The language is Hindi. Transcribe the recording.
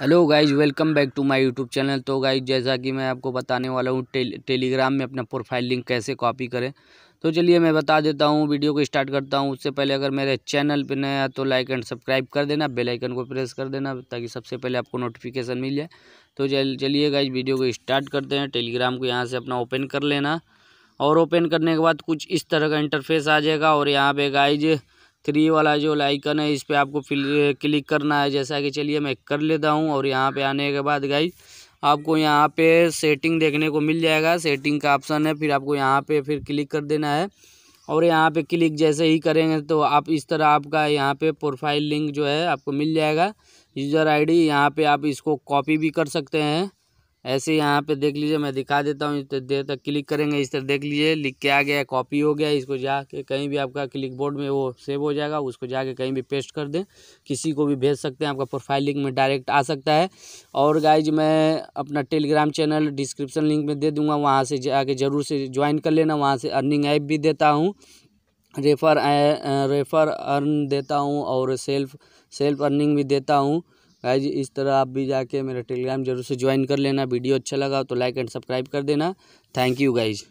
hello guys welcome back to my YouTube channel तो गाइज जैसा कि मैं आपको बताने वाला हूँ टे, टेलीग्राम में अपना प्रोफाइल लिंक कैसे कॉपी करें तो चलिए मैं बता देता हूँ वीडियो को स्टार्ट करता हूँ उससे पहले अगर मेरे चैनल पर नया तो लाइक एंड सब्सक्राइब कर देना बेल आइकन को प्रेस कर देना ताकि सबसे पहले आपको नोटिफिकेशन मिल जाए तो चलिए गाइज वीडियो को स्टार्ट करते हैं टेलीग्राम को यहाँ से अपना ओपन कर लेना और ओपन करने के बाद कुछ इस तरह का इंटरफेस आ जाएगा और यहाँ पर गाइज थ्री वाला जो लाइकन है इस पर आपको क्लिक करना है जैसा कि चलिए मैं कर लेता हूँ और यहाँ पे आने के बाद गाइज आपको यहाँ पे सेटिंग देखने को मिल जाएगा सेटिंग का ऑप्शन है फिर आपको यहाँ पे फिर क्लिक कर देना है और यहाँ पे क्लिक जैसे ही करेंगे तो आप इस तरह आपका यहाँ पे प्रोफाइल लिंक जो है आपको मिल जाएगा यूज़र आईडी यहाँ पर आप इसको कॉपी भी कर सकते हैं ऐसे यहाँ पे देख लीजिए मैं दिखा देता हूँ इतने देर तक क्लिक करेंगे इस तरह देख लीजिए लिख के आ गया कॉपी हो गया इसको जाके कहीं भी आपका क्लिक बोर्ड में वो सेव हो जाएगा उसको जाके कहीं भी पेस्ट कर दें किसी को भी भेज सकते हैं आपका प्रोफाइल लिंक में डायरेक्ट आ सकता है और गाइज मैं अपना टेलीग्राम चैनल डिस्क्रिप्सन लिंक में दे दूँगा वहाँ से जाके ज़रूर से ज्वाइन कर लेना वहाँ से अर्निंग ऐप भी देता हूँ रेफर रेफर अर्न देता हूँ और सेल्फ सेल्फ अर्निंग भी देता हूँ गाइज इस तरह आप भी जाके मेरा टेलीग्राम जरूर से ज्वाइन कर लेना वीडियो अच्छा लगा तो लाइक एंड सब्सक्राइब कर देना थैंक यू गाइज